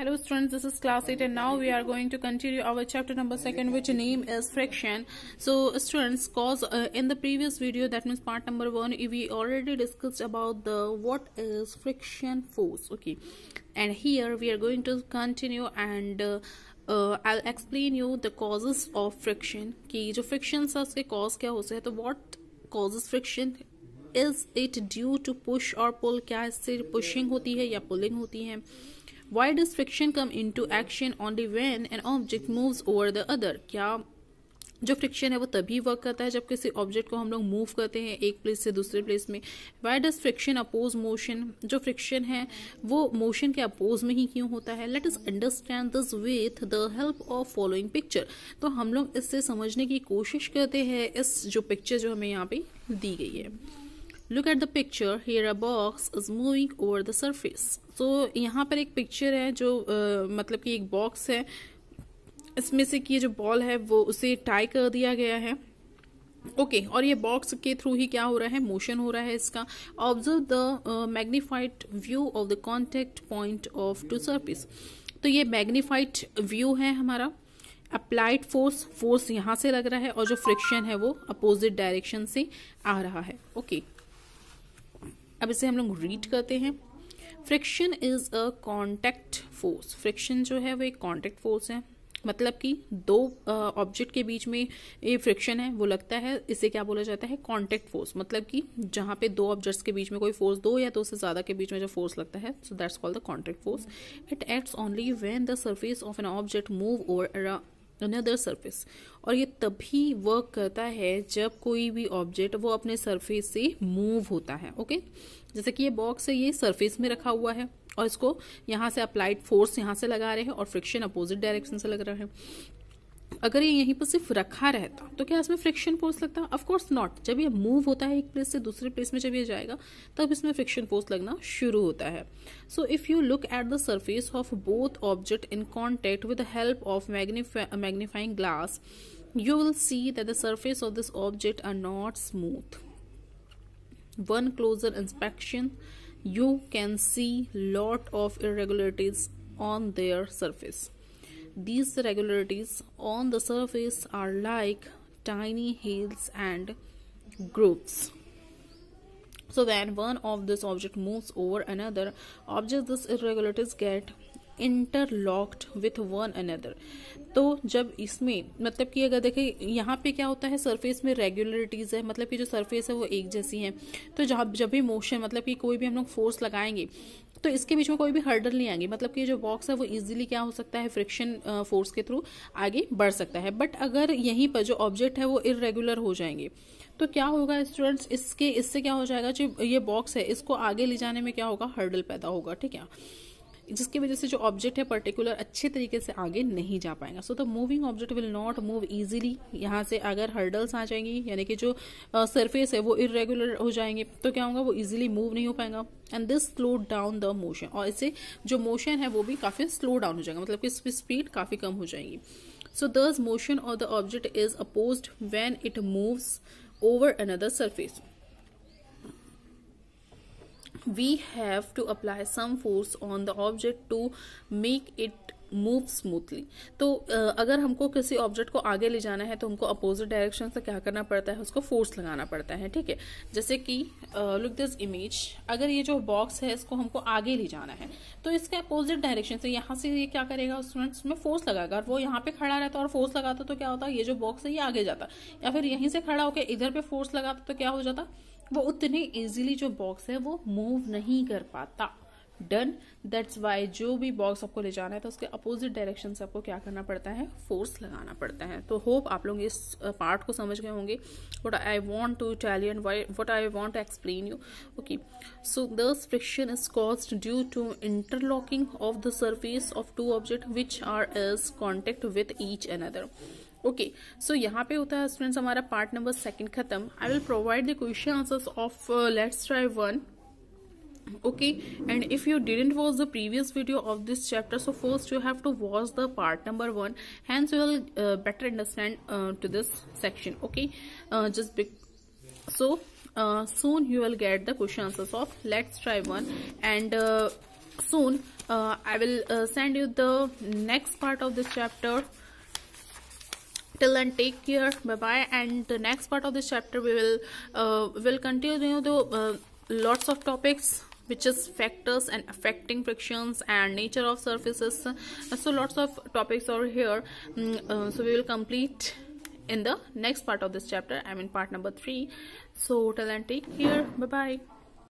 hello students this is class 8 and now we are going to continue our chapter number 2 which name is friction so students cause uh, in the previous video that means part number 1 we already discussed about the what is friction force okay and here we are going to continue and uh, uh, I'll explain you the causes of friction कि जो frictions है उसके cause क्या होते हैं तो what causes friction is it due to push or pull क्या इससे pushing होती है या pulling होती है why Why does friction come into action only when an object move over the other क्या जो फ्रिक्शन है वो तभी वर्क करता है जब किसी ऑब्जेक्ट को हम लोग मूव करते हैं एक प्लेस से दूसरे प्लेस में why does friction oppose motion जो फ्रिक्शन है वो मोशन के अपोज में ही क्यों होता है let us understand this with the help of following picture तो हम लोग इससे समझने की कोशिश करते हैं इस जो पिक्चर जो हमें यहाँ पे दी गई है look at the picture here a box is moving over the surface तो यहाँ पर एक पिक्चर है जो uh, मतलब कि एक बॉक्स है इसमें से कि जो बॉल है वो उसे टाई कर दिया गया है ओके okay, और ये बॉक्स के थ्रू ही क्या हो रहा है मोशन हो रहा है इसका observe the magnified view of the contact point of two surface तो ये मैग्नीफाइड व्यू है हमारा अप्लाइड फोर्स फोर्स यहाँ से लग रहा है और जो फ्रिक्शन है वो अपोजिट डायरेक्शन से आ रहा है ओके okay. अब इसे हम लोग रीड करते हैं friction is a contact force friction जो है वो एक कॉन्टैक्ट फोर्स है मतलब कि दो ऑब्जेक्ट के बीच में ये फ्रिक्शन है वो लगता है इसे क्या बोला जाता है कॉन्टैक्ट फोर्स मतलब कि जहाँ पे दो ऑब्जेक्ट्स के बीच में कोई फोर्स दो या दो तो से ज़्यादा के बीच में जो फोर्स लगता है so that's called the contact force it acts only when the surface of an object move over another surface और ये तभी वर्क करता है जब कोई भी ऑब्जेक्ट वो अपने सरफेस से मूव होता है ओके जैसे कि ये बॉक्स है ये सरफेस में रखा हुआ है और इसको यहाँ से अप्लाइड फोर्स यहाँ से लगा रहे हैं और फ्रिक्शन अपोजिट डायरेक्शन से लग रहा है अगर ये यहीं पर सिर्फ रखा रहता तो क्या इसमें फ्रिक्शन फोर्स लगता ऑफकोर्स नॉट जब ये मूव होता है एक प्लेस से दूसरे प्लेस में जब ये जाएगा तब इसमें फ्रिक्शन फोर्स लगना शुरू होता है so if you look at the surface of both object in contact with the help of magnifying glass you will see that the surface of this object are not smooth on closer inspection you can see lot of irregularities on their surface These irregularities on the surface are like tiny hills and groups So when one of this object moves over another object, this irregularities get interlocked with one another तो जब इसमें मतलब कि अगर देखें यहाँ पे क्या होता है सरफेस में रेगुलरिटीज़ है मतलब कि जो सरफेस है वो एक जैसी है तो जब जब भी मोशन मतलब कि कोई भी हम लोग फोर्स लगाएंगे तो इसके बीच में कोई भी हर्डल नहीं आएंगे मतलब कि जो बॉक्स है वो ईजिली क्या हो सकता है फ्रिक्शन फोर्स के थ्रू आगे बढ़ सकता है बट अगर यहीं पर जो ऑब्जेक्ट है वो इरेगुलर हो जाएंगे तो क्या होगा स्टूडेंट्स इसके इससे क्या हो जाएगा जो ये बॉक्स है इसको आगे ले जाने में क्या होगा हर्डल पैदा होगा ठीक है जिसकी वजह से जो ऑब्जेक्ट है पर्टिकुलर अच्छे तरीके से आगे नहीं जा पाएगा so the moving object will not move easily यहाँ से अगर हर्डल्स आ जाएंगी यानी कि जो सरफेस uh, है वो इरेगुलर हो जाएंगे तो क्या होगा वो ईजिली मूव नहीं हो पाएगा and this slow down the motion और इससे जो मोशन है वो भी काफ़ी स्लो डाउन हो जाएगा मतलब कि इसकी स्पीड काफ़ी कम हो जाएगी so thus motion of the object is oppose when it moves over another surface we have to apply some force on the object to make it move smoothly तो अगर हमको किसी ऑब्जेक्ट को आगे ले जाना है तो हमको अपोजिट डायरेक्शन से क्या करना पड़ता है उसको फोर्स लगाना पड़ता है ठीक है जैसे कि लुक दिस इमेज अगर ये जो बॉक्स है इसको हमको आगे ले जाना है तो इसके अपोजिट डायरेक्शन से यहाँ से ये क्या करेगा स्टूडेंट्स में फोर्स लगाएगा और वो यहाँ पे खड़ा रहता और फोर्स लगाता तो क्या होता ये जो बॉक्स है ये आगे जाता या फिर यहीं से खड़ा होकर इधर पे फोर्स लगाता तो क्या हो जाता वो उतने इजीली जो बॉक्स है वो मूव नहीं कर पाता डन दैट्स वाई जो भी बॉक्स आपको ले जाना है तो उसके अपोजिट डायरेक्शन से आपको क्या करना पड़ता है फोर्स लगाना पड़ता है तो होप आप लोग इस पार्ट को समझ गए होंगे what I want to Italian what I want to explain you okay so thus friction is cause due to interlocking of the surface of two object which are as contact with each an other okay so यहाँ पे होता है students हमारा part number second खत्म I will provide the question answers of let's try one okay and if you didn't watch the previous video of this chapter so first you have to watch the part number one hands you will better understand to this section okay just be so soon you will get the question answers of let's try one and soon I will send you the next part of this chapter till then take care bye bye and the next part of this chapter we will uh, will continue the uh, lots of topics which is factors and affecting frictions and nature of surfaces so lots of topics are here mm, uh, so we will complete in the next part of this chapter i mean part number three so till then take care bye bye